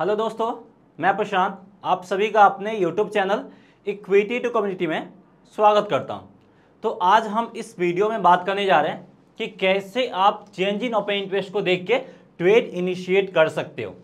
Hello दोस्तों मैं प्रशांत आप सभी का अपने YouTube channel equity to community में स्वागत करता हूं। तो आज हम इस वीडियो में बात करने जा रहे हैं कि कैसे आप चेंज इन ओपन इंटरेस्ट को देख के ट्रेड इनिशिएट कर सकते हो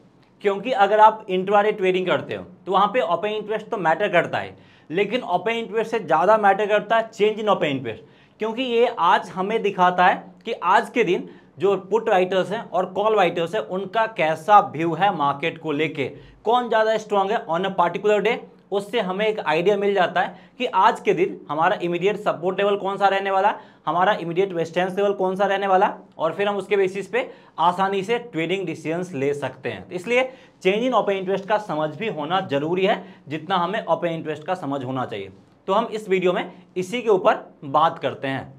क्योंकि अगर आप इंट्राडे ट्रेडिंग करते हो तो वहाँ पे ओपन इंटरेस्ट तो मैटर करता है लेकिन ओपन इंटरेस्ट से ज़्यादा मैटर करता है चेंज इन ओपन इंटरेस्ट क्योंकि ये आज हमें दिखाता है कि आज के दिन जो पुट राइटर्स हैं और कॉल राइटर्स हैं उनका कैसा व्यू है मार्केट को लेके कौन ज़्यादा स्ट्रांग है ऑन अ पार्टिकुलर डे उससे हमें एक आइडिया मिल जाता है कि आज के दिन हमारा इमीडिएट सपोर्ट लेवल कौन सा रहने वाला हमारा इमीडिएट वेस्टेंस लेवल कौन सा रहने वाला और फिर हम उसके बेसिस पे आसानी से ट्रेडिंग डिसीजंस ले सकते हैं तो इसलिए चेंज इन ओपन इंटरेस्ट का समझ भी होना जरूरी है जितना हमें ओपन इंटरेस्ट का समझ होना चाहिए तो हम इस वीडियो में इसी के ऊपर बात करते हैं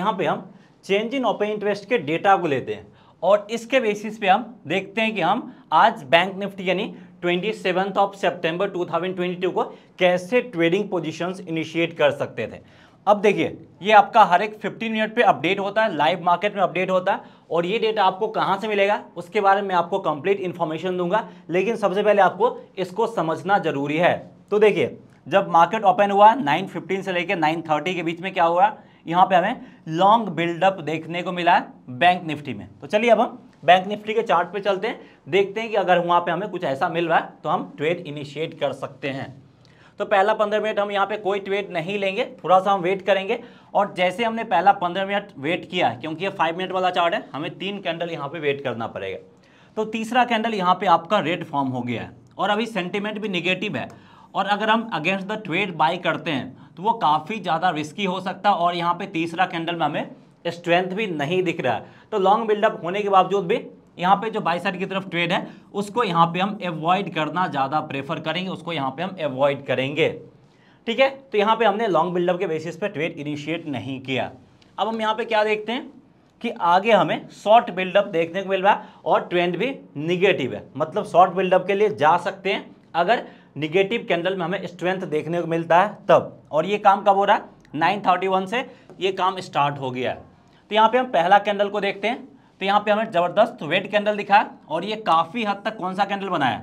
यहाँ पे हम चेंज इन ओपन इंटरेस्ट के डेटा को लेते हैं और इसके बेसिस पे हम देखते हैं कि हम आज बैंक निफ्टी यानी ट्वेंटी सेवन्थ ऑफ सेप्टेम्बर 2022 को कैसे ट्रेडिंग पोजिशंस इनिशिएट कर सकते थे अब देखिए ये आपका हर एक 15 मिनट पे अपडेट होता है लाइव मार्केट में अपडेट होता है और ये डेटा आपको कहाँ से मिलेगा उसके बारे में आपको कंप्लीट इन्फॉर्मेशन दूंगा लेकिन सबसे पहले आपको इसको समझना ज़रूरी है तो देखिए जब मार्केट ओपन हुआ 9:15 से लेकर 9:30 के बीच में क्या हुआ यहाँ पे हमें लॉन्ग बिल्डअप देखने को मिला है बैंक निफ्टी में तो चलिए अब हम बैंक निफ्टी के चार्ट पे चलते हैं देखते हैं कि अगर वहाँ पे हमें कुछ ऐसा मिल रहा है तो हम ट्रेड इनिशिएट कर सकते हैं तो पहला पंद्रह मिनट हम यहाँ पे कोई ट्रेड नहीं लेंगे थोड़ा सा हम वेट करेंगे और जैसे हमने पहला पंद्रह मिनट वेट किया है क्योंकि ये फाइव मिनट वाला चार्ट है हमें तीन कैंडल यहाँ पे वेट करना पड़ेगा तो तीसरा कैंडल यहाँ पे आपका रेड फॉर्म हो गया है और अभी सेंटिमेंट भी निगेटिव है और अगर हम अगेंस्ट द ट्रेड बाई करते हैं तो वो काफ़ी ज़्यादा रिस्की हो सकता है और यहाँ पे तीसरा कैंडल में हमें स्ट्रेंथ भी नहीं दिख रहा है तो लॉन्ग बिल्डअप होने के बावजूद भी यहाँ पे जो बाई साइड की तरफ ट्रेड है उसको यहाँ पे हम एवॉइड करना ज़्यादा प्रेफर करेंगे उसको यहाँ पे हम एवॉइड करेंगे ठीक है तो यहाँ पे हमने लॉन्ग बिल्डअप के बेसिस पे ट्रेड इनिशिएट नहीं किया अब हम यहाँ पे क्या देखते हैं कि आगे हमें शॉर्ट बिल्डअप देखने को मिल रहा है और ट्रेंड भी निगेटिव है मतलब शॉर्ट बिल्डअप के लिए जा सकते हैं अगर निगेटिव कैंडल में हमें स्ट्रेंथ देखने को मिलता है तब और ये काम कब हो रहा है नाइन थर्टी वन से ये काम स्टार्ट हो गया है तो यहाँ पे हम पहला कैंडल को देखते हैं तो यहाँ पे हमें ज़बरदस्त वेट कैंडल दिखा और ये काफ़ी हद तक कौन सा कैंडल बनाया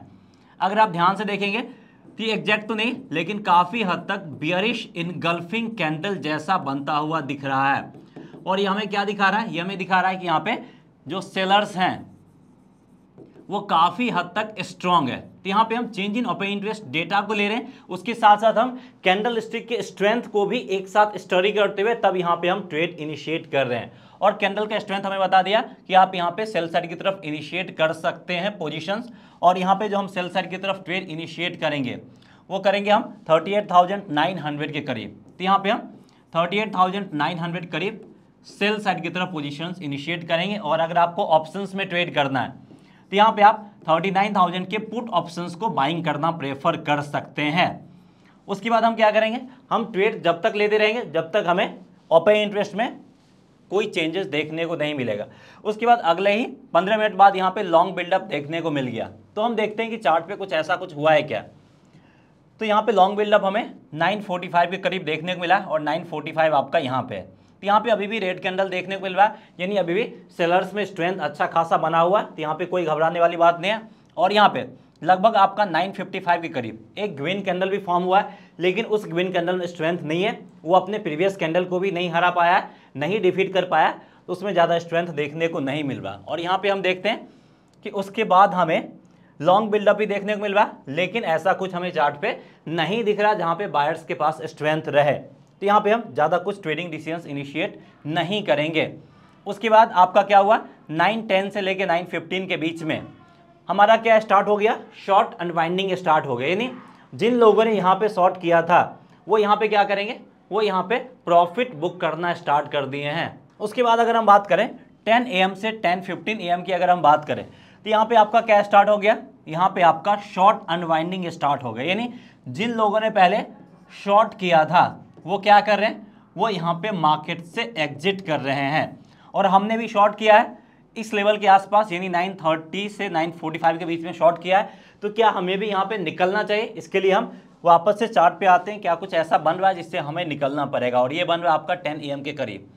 अगर आप ध्यान से देखेंगे तो एग्जैक्ट तो नहीं लेकिन काफ़ी हद तक बियरिश इनगल्फिंग कैंडल जैसा बनता हुआ दिख रहा है और ये हमें क्या दिखा रहा है ये हमें दिखा रहा है कि यहाँ पे जो सेलर्स हैं वो काफ़ी हद तक स्ट्रांग है तो यहाँ पे हम change in open interest data को ले रहे हैं उसके साथ साथ हम कैंडल स्टिक के स्ट्रेंथ को भी एक साथ स्टडी करते हुए तब यहाँ पे हम ट्रेड इनिशिएट कर रहे हैं और कैंडल का स्ट्रेंथ हमें बता दिया कि आप यहाँ पे सेल साइड की तरफ इनिशिएट कर सकते हैं पोजिशन और यहाँ पे जो हम सेल साइड की तरफ ट्रेड इनिशिएट करेंगे वो करेंगे हम थर्टी के करीब तो यहाँ पे हम थर्टी करीब सेल साइड की तरफ पोजिशन इनिशिएट करेंगे और अगर आपको ऑप्शन में ट्रेड करना है तो यहाँ पे आप 39,000 के पुट ऑप्शंस को बाइंग करना प्रेफर कर सकते हैं उसके बाद हम क्या करेंगे हम ट्रेड जब तक लेते रहेंगे जब तक हमें ओपन इंटरेस्ट में कोई चेंजेस देखने को नहीं मिलेगा उसके बाद अगले ही पंद्रह मिनट बाद यहाँ पे लॉन्ग बिल्डअप देखने को मिल गया तो हम देखते हैं कि चार्ट पे कुछ ऐसा कुछ हुआ है क्या तो यहाँ पे लॉन्ग बिल्डअप हमें 945 के करीब देखने को मिला और 945 आपका यहाँ पे है तो यहाँ पे अभी भी रेड कैंडल देखने को मिल रहा है यानी अभी भी सेलर्स में स्ट्रेंथ अच्छा खासा बना हुआ है तो यहाँ पे कोई घबराने वाली बात नहीं है और यहाँ पे लगभग आपका 955 के करीब एक ग्रीन कैंडल भी फॉर्म हुआ है लेकिन उस ग्रीन कैंडल में स्ट्रेंथ नहीं है वो अपने प्रीवियस कैंडल को भी नहीं हरा पाया है नहीं डिफीट कर पाया तो उसमें ज़्यादा स्ट्रेंथ देखने को नहीं मिल रहा और यहाँ पर हम देखते हैं कि उसके बाद हमें लॉन्ग बिल्डअप भी देखने को मिल रहा लेकिन ऐसा कुछ हमें चार्ट पे नहीं दिख रहा जहाँ पे बायर्स के पास स्ट्रेंथ रहे तो यहाँ पे हम ज़्यादा कुछ ट्रेडिंग डिसीजंस इनिशिएट नहीं करेंगे उसके बाद आपका क्या हुआ नाइन टेन से लेके नाइन फिफ्टीन के बीच में हमारा क्या स्टार्ट हो गया शॉर्ट अनवाइंडिंग स्टार्ट हो गया यानी जिन लोगों ने यहाँ पे शॉर्ट किया था वो यहाँ पे क्या करेंगे वो यहाँ पे प्रॉफिट बुक करना स्टार्ट कर दिए हैं उसके बाद अगर हम बात करें 10 एम से 10:15 एम की अगर हम बात करें तो यहाँ पे आपका क्या स्टार्ट हो गया यहाँ पे आपका शॉर्ट अनवाइंडिंग स्टार्ट हो गया यानी जिन लोगों ने पहले शॉर्ट किया था वो क्या कर रहे हैं वो यहाँ पे मार्केट से एग्जिट कर रहे हैं और हमने भी शॉर्ट किया है इस लेवल के आसपास यानी 930 से 945 के बीच में शॉर्ट किया है तो क्या हमें भी यहाँ पे निकलना चाहिए इसके लिए हम वापस से चार्ट पे आते हैं क्या कुछ ऐसा बन रहा है जिससे हमें निकलना पड़ेगा और ये बन रहा है आपका 10 एम के करीब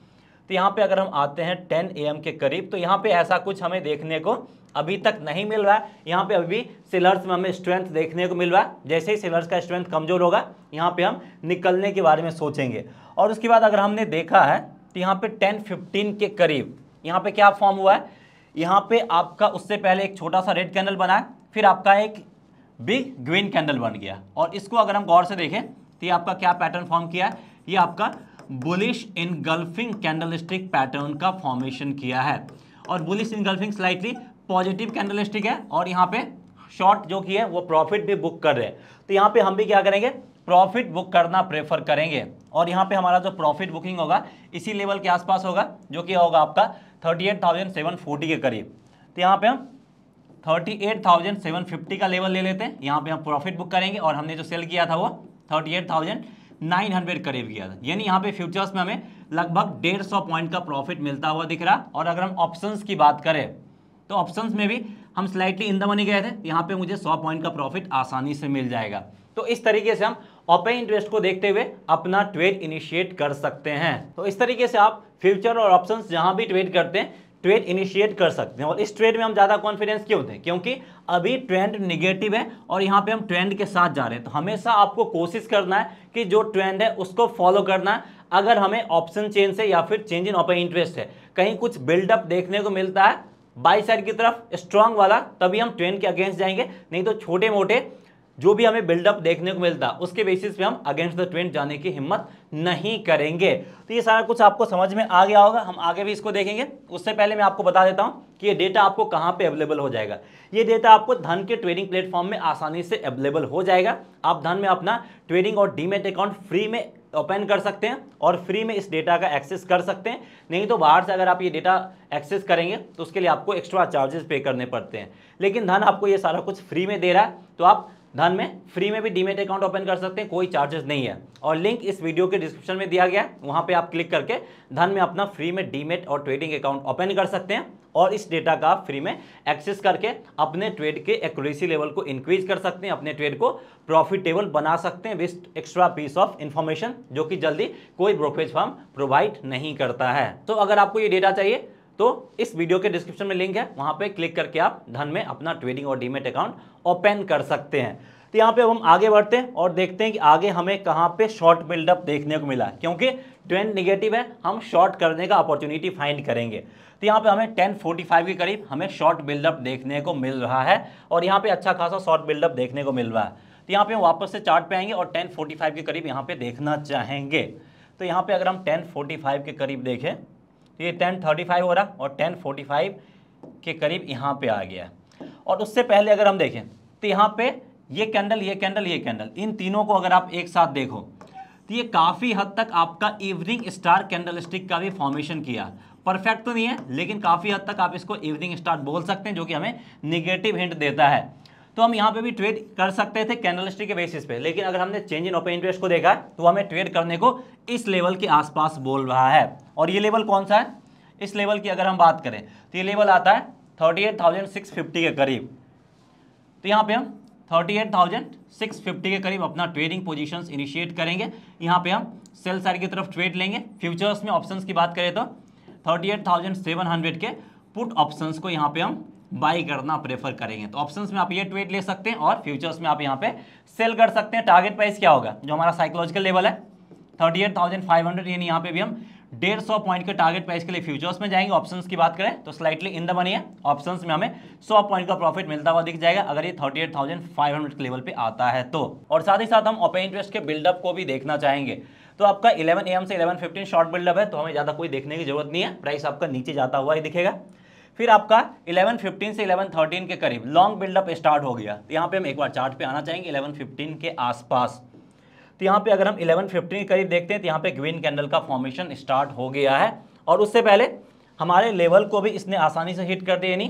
तो यहाँ पे अगर हम आते हैं टेन ए के करीब तो यहाँ पे ऐसा कुछ हमें देखने को अभी तक नहीं मिल रहा है यहाँ पे अभी सिलर्स में हमें स्ट्रेंथ देखने को मिल रहा है जैसे ही सिलर्स का स्ट्रेंथ कमजोर होगा यहाँ पे हम निकलने के बारे में सोचेंगे और उसके बाद अगर हमने देखा है तो यहाँ पे टेन फिफ्टीन के करीब यहाँ पे क्या फॉर्म हुआ है यहाँ पे आपका उससे पहले एक छोटा सा रेड कैंडल बना है फिर आपका एक बिग ग्रीन कैंडल बन गया और इसको अगर हम गौर से देखें तो ये आपका क्या पैटर्न फॉर्म किया है ये आपका bullish engulfing candle stick pattern का फॉर्मेशन किया है और bullish engulfing slightly positive candle stick है और यहाँ पे शॉर्ट जो की है वो प्रॉफिट भी बुक कर रहे हैं तो यहाँ पे हम भी क्या करेंगे प्रॉफिट बुक करना प्रेफर करेंगे और यहाँ पे हमारा जो प्रॉफिट बुकिंग होगा इसी लेवल के आसपास होगा जो कि होगा आपका फोर्टी के करीब तो यहाँ पे हम 38,750 का लेवल ले लेते हैं यहाँ पे हम प्रॉफिट बुक करेंगे और हमने जो सेल किया था वो थाउजेंड नाइन हंड्रेड करीब गया था यानी यहाँ पे फ्यूचर्स में हमें लगभग डेढ़ सौ पॉइंट का प्रॉफिट मिलता हुआ दिख रहा और अगर हम ऑप्शंस की बात करें तो ऑप्शंस में भी हम स्लाइटली इन द मनी गए थे यहाँ पे मुझे सौ पॉइंट का प्रॉफिट आसानी से मिल जाएगा तो इस तरीके से हम ओपन इंटरेस्ट को देखते हुए अपना ट्रेड इनिशिएट कर सकते हैं तो इस तरीके से आप फ्यूचर और ऑप्शंस जहां भी ट्रेड करते हैं ट्रेड इनिशिएट कर सकते हैं और इस ट्रेड में हम ज़्यादा कॉन्फिडेंस क्यों दें क्योंकि अभी ट्रेंड निगेटिव है और यहाँ पे हम ट्रेंड के साथ जा रहे हैं तो हमेशा आपको कोशिश करना है कि जो ट्रेंड है उसको फॉलो करना है अगर हमें ऑप्शन चेंज है या फिर चेंज इन ऑपर इंटरेस्ट है कहीं कुछ बिल्डअप देखने को मिलता है बाई साइड की तरफ स्ट्रांग वाला तभी हम ट्रेंड के अगेंस्ट जाएंगे नहीं तो छोटे मोटे जो भी हमें बिल्डअप देखने को मिलता उसके बेसिस पे हम अगेंस्ट द ट्रेंड जाने की हिम्मत नहीं करेंगे तो ये सारा कुछ आपको समझ में आ गया होगा हम आगे भी इसको देखेंगे उससे पहले मैं आपको बता देता हूँ कि ये डेटा आपको कहाँ पे अवेलेबल हो जाएगा ये डेटा आपको धन के ट्रेडिंग प्लेटफॉर्म में आसानी से अवेलेबल हो जाएगा आप धन में अपना ट्रेडिंग और डीमेट अकाउंट फ्री में ओपन कर सकते हैं और फ्री में इस डेटा का एक्सेस कर सकते हैं नहीं तो बाहर से अगर आप ये डेटा एक्सेस करेंगे तो उसके लिए आपको एक्स्ट्रा चार्जेस पे करने पड़ते हैं लेकिन धन आपको ये सारा कुछ फ्री में दे रहा है तो आप धन में फ्री में भी डीमेट अकाउंट ओपन कर सकते हैं कोई चार्जेस नहीं है और लिंक इस वीडियो के डिस्क्रिप्शन में दिया गया है वहाँ पे आप क्लिक करके धन में अपना फ्री में डीमेट और ट्रेडिंग अकाउंट ओपन कर सकते हैं और इस डेटा का आप फ्री में एक्सेस करके अपने ट्रेड के एक्यूरेसी लेवल को इंक्रीज कर सकते हैं अपने ट्रेड को प्रॉफिटेबल बना सकते हैं with extra piece of information जो कि जल्दी कोई ब्रोकरेज फॉर्म प्रोवाइड नहीं करता है तो अगर आपको ये डेटा चाहिए तो इस वीडियो के डिस्क्रिप्शन में लिंक है वहाँ पे क्लिक करके आप धन में अपना ट्रेडिंग और डीमेट अकाउंट ओपन कर सकते हैं तो यहाँ पे हम आगे बढ़ते हैं और देखते हैं कि आगे हमें कहाँ पे शॉर्ट बिल्डअप देखने को मिला क्योंकि ट्रेंड निगेटिव है हम शॉर्ट करने का अपॉर्चुनिटी फाइंड करेंगे तो यहाँ पे हमें 1045 के करीब हमें शॉर्ट बिल्डअप देखने को मिल रहा है और यहाँ पे अच्छा खासा शॉर्ट बिल्डअप देखने को मिल रहा है तो यहाँ पे हम वापस से चार्ट पे आएंगे और 1045 के करीब यहाँ पे देखना चाहेंगे तो यहाँ पे अगर हम 1045 के करीब देखें तो ये टेन थर्टी फाइव हो रहा और टेन फोर्टी फाइव के करीब यहाँ पे आ गया और उससे पहले अगर हम देखें तो यहाँ पे ये कैंडल ये कैंडल ये कैंडल इन तीनों को अगर आप एक साथ देखो तो ये काफ़ी हद तक आपका इवनिंग स्टार कैंडल स्टिक का भी फॉर्मेशन किया परफेक्ट तो नहीं है लेकिन काफ़ी हद तक आप इसको इवनिंग स्टार बोल सकते हैं जो कि हमें निगेटिव हिंट देता है तो हम यहाँ पे भी ट्रेड कर सकते थे कैनलिस्ट्री के बेसिस पे लेकिन अगर हमने चेंज इन ओपन इंटरेस्ट को देखा तो हमें ट्रेड करने को इस लेवल के आसपास बोल रहा है और ये लेवल कौन सा है इस लेवल की अगर हम बात करें तो ये लेवल आता है thirty eight thousand six fifty के करीब तो यहाँ पे हम thirty eight thousand six fifty के करीब अपना ट्रेडिंग पोजिशन इनिशिएट करेंगे यहाँ पे हम सेल साइड की तरफ ट्रेड लेंगे फ्यूचर्स में ऑप्शन की बात करें तो thirty eight thousand seven hundred के पुट ऑप्शंस को यहाँ पे हम बाई करना प्रेफर करेंगे तो ऑप्शन में आप ये ट्वीट ले सकते हैं और फ्यूचर्स में आप यहाँ पे सेल कर सकते हैं टारगेट प्राइस क्या होगा जो हमारा साइकोलॉजिकल लेवल है thirty eight thousand five hundred यानी यहाँ पे भी हम डेढ़ सौ पॉइंट के टारगेट प्राइस के लिए फ्यूचर्स में जाएंगे ऑप्शंस की बात करें तो स्लाइटली इन द मनी है ऑप्शंस में हमें सौ पॉइंट का प्रॉफिट मिलता हुआ दिख जाएगा अगर ये thirty eight thousand five hundred के लेवल पे आता है तो और साथ ही साथ हम ओपन इंटरेस्ट के बिल्डअप को भी देखना चाहेंगे तो आपका इलेवन एम से इलेवन फिफ्टीन शॉर्ट बिल्डअप है तो हमें ज़्यादा कोई देखने की जरूरत नहीं है प्राइस आपका नीचे जाता हुआ ही दिखेगा फिर आपका 11.15 से 11.13 के करीब लॉन्ग बिल्डअप स्टार्ट हो गया तो यहाँ पे हम एक बार चार्ट पे आना चाहेंगे 11.15 के आसपास तो यहाँ पे अगर हम 11.15 के करीब देखते हैं तो यहाँ पे ग्रीन कैंडल का फॉर्मेशन स्टार्ट हो गया है और उससे पहले हमारे लेवल को भी इसने आसानी से हिट कर दिया यानी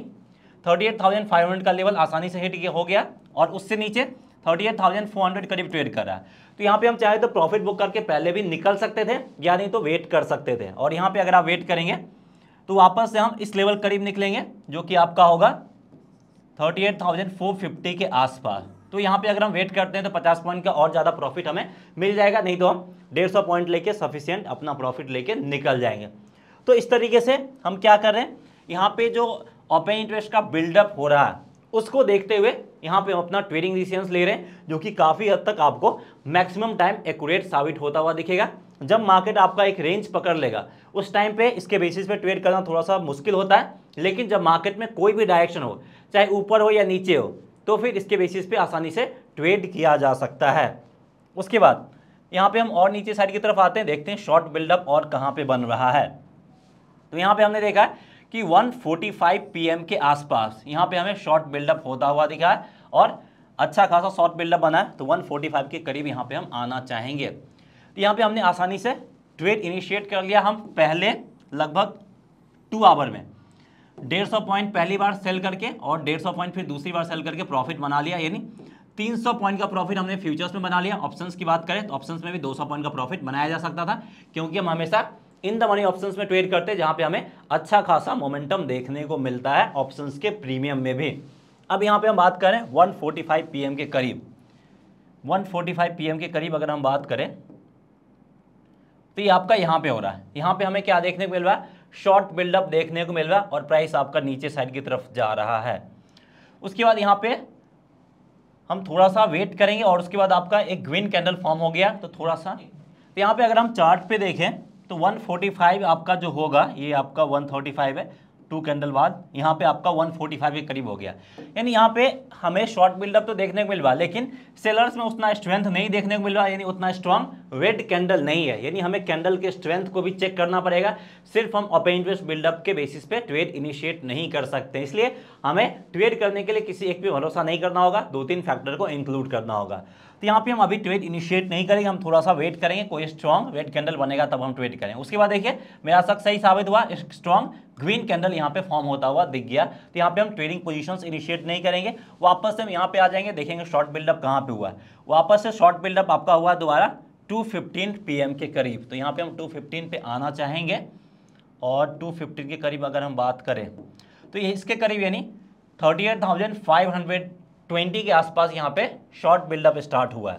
थर्टी का लेवल आसानी से हिट हो गया और उससे नीचे thirty eight thousand four hundred करीब ट्रेड कर रहा है तो यहाँ पे हम चाहे तो प्रॉफिट बुक करके पहले भी निकल सकते थे या नहीं तो वेट कर सकते थे और यहाँ पे अगर आप वेट करेंगे तो वापस से हम इस लेवल करीब निकलेंगे जो कि आपका होगा thirty eight thousand four fifty के आसपास तो यहाँ पे अगर हम वेट करते हैं तो पचास पॉइंट का और ज़्यादा प्रॉफिट हमें मिल जाएगा नहीं तो हम डेढ़ सौ पॉइंट लेके सफिशियंट अपना प्रॉफिट लेके निकल जाएंगे तो इस तरीके से हम क्या कर रहे हैं यहाँ पे जो ओपन इंटरेस्ट का बिल्डअप हो रहा है उसको देखते हुए यहाँ पे हम अपना ट्रेडिंग डिसीजन ले रहे हैं जो कि काफ़ी हद तक आपको मैक्सिमम टाइम एक्यूरेट साबित होता हुआ दिखेगा जब मार्केट आपका एक रेंज पकड़ लेगा उस टाइम पे इसके बेसिस पे ट्रेड करना थोड़ा सा मुश्किल होता है लेकिन जब मार्केट में कोई भी डायरेक्शन हो चाहे ऊपर हो या नीचे हो तो फिर इसके बेसिस पे आसानी से ट्रेड किया जा सकता है उसके बाद यहाँ पे हम और नीचे साइड की तरफ आते हैं देखते हैं शॉर्ट बिल्डअप और कहाँ पर बन रहा है तो यहाँ पर हमने देखा है कि वन फोर्टी के आसपास यहाँ पर हमें शॉर्ट बिल्डअप होता हुआ दिखा है और अच्छा खासा शॉर्ट बिल्डअप बना है तो वन के करीब यहाँ पर हम आना चाहेंगे यहाँ पे हमने आसानी से ट्रेड इनिशिएट कर लिया हम पहले लगभग टू आवर में डेढ़ सौ पॉइंट पहली बार सेल करके और डेढ़ सौ पॉइंट फिर दूसरी बार सेल करके प्रॉफिट बना लिया यानी तीन सौ पॉइंट का प्रॉफिट हमने फ्यूचर्स में बना लिया ऑप्शंस की बात करें तो ऑप्शंस में भी दो सौ पॉइंट का प्रॉफिट बनाया जा सकता था क्योंकि हम हमेशा इन द मनी ऑप्शन में ट्रेड करते हैं जहाँ पर हमें अच्छा खासा मोमेंटम देखने को मिलता है ऑप्शन के प्रीमियम में भी अब यहाँ पे हम बात करें 145 पीएम के करीब 145 पीएम के करीब अगर हम बात करें तो ये आपका यहाँ पे हो रहा है यहाँ पे हमें क्या देखने को मिल रहा है शॉर्ट बिल्डअप देखने को मिल रहा है और प्राइस आपका नीचे साइड की तरफ जा रहा है उसके बाद यहाँ पे हम थोड़ा सा वेट करेंगे और उसके बाद आपका एक ग्रीन कैंडल फॉर्म हो गया तो थोड़ा सा तो यहाँ पे अगर हम चार्ट पे देखें तो वन आपका जो होगा ये आपका वन है टू कैंडल बाद यहाँ पे आपका 145 के करीब हो गया यानी यहाँ पे हमें शॉर्ट बिल्डअप तो देखने को मिल रहा लेकिन सेलर्स में उतना स्ट्रेंथ नहीं देखने को मिल रहा यानी उतना स्ट्रांग वेड कैंडल नहीं है यानी हमें कैंडल के स्ट्रेंथ को भी चेक करना पड़ेगा सिर्फ हम ओपन इंटरेस्ट बिल्डअप के बेसिस पे ट्रेड इनिशिएट नहीं कर सकते इसलिए हमें ट्रेड करने के लिए किसी एक भी भरोसा नहीं करना होगा दो तीन फैक्टर को इंक्लूड करना होगा तो यहाँ पे हम अभी ट्रेड इनिशिएट नहीं करेंगे हम थोड़ा सा वेट करेंगे कोई स्ट्रॉन्ग वेट कैंडल बनेगा तब हम ट्रेड करेंगे उसके बाद देखिए मेरा शक सही साबित हुआ स्ट्रॉन्ग ग्रीन कैंडल यहाँ पे फॉर्म होता हुआ दिख गया तो यहाँ पे हम ट्रेडिंग पोजीशंस इनिशिएट नहीं करेंगे वापस से हम यहाँ पे आ जाएंगे देखेंगे शॉर्ट बिल्डअप कहाँ पे हुआ वापस से शॉर्ट बिल्डअप आपका हुआ दोबारा पी एम के करीब तो यहाँ पे हम फिफ्टीन पे आना चाहेंगे और फिफ्टीन के करीब अगर हम बात करें तो ये इसके करीब यानी thirty eight thousand five hundred twenty के आसपास यहाँ पे शॉर्ट बिल्डअप स्टार्ट हुआ है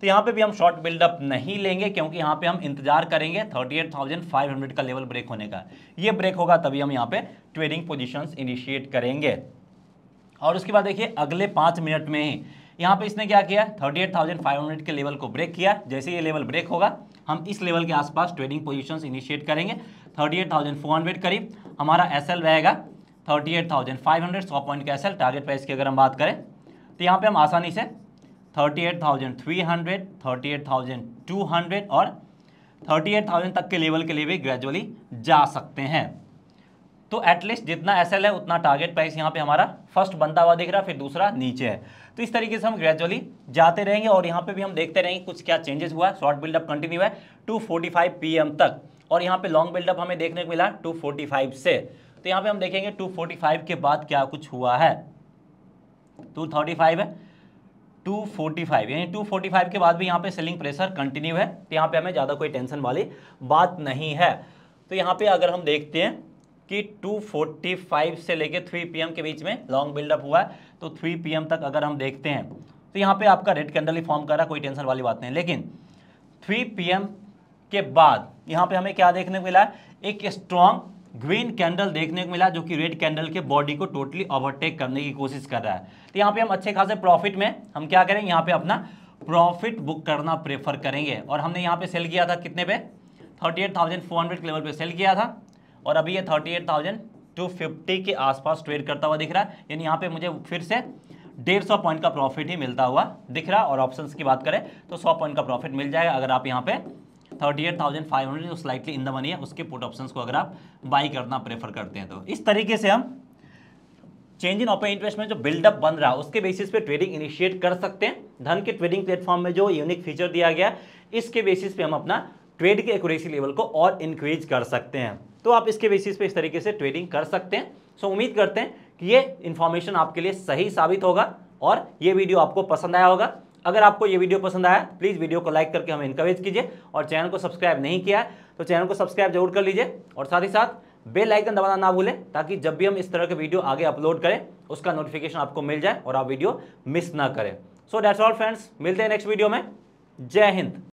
तो यहाँ पे भी हम शॉर्ट बिल्डअप नहीं लेंगे क्योंकि यहाँ पे हम इंतजार करेंगे thirty eight thousand five hundred का लेवल ब्रेक होने का ये ब्रेक होगा तभी हम यहाँ पे ट्रेडिंग पोजीशंस इनिशिएट करेंगे और उसके बाद देखिए अगले पाँच मिनट में ही यहाँ पे इसने क्या किया thirty eight thousand five hundred के लेवल को ब्रेक किया जैसे ये लेवल ब्रेक होगा हम इस लेवल के आसपास ट्रेडिंग पोजिशन इनिशिएट करेंगे thirty eight thousand four hundred करीब हमारा एस एल रहेगा thirty eight thousand five hundred सौ पॉइंट का एस एल टारगेट प्राइस की अगर हम बात करें तो यहाँ पर हम आसानी से thirty eight thousand three hundred thirty eight thousand two hundred और थर्टी एट थाउजेंड तक के लेवल के लिए भी ग्रेजुअली जा सकते हैं तो एटलीस्ट जितना एस है उतना टारगेट प्राइस यहाँ पे हमारा फर्स्ट बनता हुआ दिख रहा है फिर दूसरा नीचे है तो इस तरीके से हम ग्रेजुअली जाते रहेंगे और यहाँ पे भी हम देखते रहेंगे कुछ क्या चेंजेस हुआ शॉर्ट बिल्डअप कंटिन्यू है टू फोर्टी तक और यहाँ पे लॉन्ग बिल्डअप हमें देखने को मिला टू से तो यहाँ पे हम देखेंगे टू के बाद क्या कुछ हुआ है टू है 245 यानी 245 के बाद भी यहाँ पे सेलिंग प्रेशर कंटिन्यू है तो यहाँ पे हमें ज़्यादा कोई टेंशन वाली बात नहीं है तो यहाँ पे अगर हम देखते हैं कि 2:45 से लेके 3 पीएम के बीच में लॉन्ग बिल्डअप हुआ है तो 3 पीएम तक अगर हम देखते हैं तो यहाँ पे आपका रेड कैंडल ही फॉर्म कर रहा है कोई टेंशन वाली बात नहीं लेकिन 3 पीएम के बाद यहाँ पे हमें क्या देखने को मिला है एक स्ट्रॉन्ग ग्रीन कैंडल देखने को मिला जो कि रेड कैंडल के बॉडी को टोटली ओवरटेक करने की कोशिश कर रहा है तो यहाँ पे हम अच्छे खासे प्रॉफिट में हम क्या करें यहाँ पे अपना प्रॉफिट बुक करना प्रेफर करेंगे और हमने यहाँ पे सेल किया था कितने पे फोर के लेवल पे सेल किया था और अभी ये thirty eight thousand two fifty के आसपास ट्रेड करता हुआ दिख रहा है यानी यहाँ पे मुझे फिर से डेढ़ सौ पॉइंट का प्रॉफिट ही मिलता हुआ दिख रहा और ऑप्शंस की बात करें तो सौ पॉइंट का प्रॉफिट मिल जाएगा अगर आप यहाँ पे thirty eight thousand five hundred slightly in the money है उसके पुट ऑप्शन को अगर आप बाई करना प्रेफर करते हैं तो इस तरीके से हम चेंज इन ओपन इंटरेस्ट में जो बिल्डअप बन रहा है उसके बेसिस पे ट्रेडिंग इनिशिएट कर सकते हैं धन के ट्रेडिंग प्लेटफॉर्म में जो यूनिक फीचर दिया गया इसके बेसिस पे हम अपना ट्रेड के एक्यूरेसी लेवल को और इंक्रीज कर सकते हैं तो आप इसके बेसिस पे इस तरीके से ट्रेडिंग कर सकते हैं सो so, उम्मीद करते हैं कि ये इन्फॉर्मेशन आपके लिए सही साबित होगा और ये वीडियो आपको पसंद आया होगा अगर आपको ये वीडियो पसंद आया प्लीज़ वीडियो को लाइक करके हमें इंकरेज कीजिए और चैनल को सब्सक्राइब नहीं किया है तो चैनल को सब्सक्राइब जरूर कर लीजिए और साथ ही साथ बेल आइकन दबाना ना भूलें ताकि जब भी हम इस तरह के वीडियो आगे अपलोड करें उसका नोटिफिकेशन आपको मिल जाए और आप वीडियो मिस ना करें सो डैट्स ऑल फ्रेंड्स मिलते हैं नेक्स्ट वीडियो में जय हिंद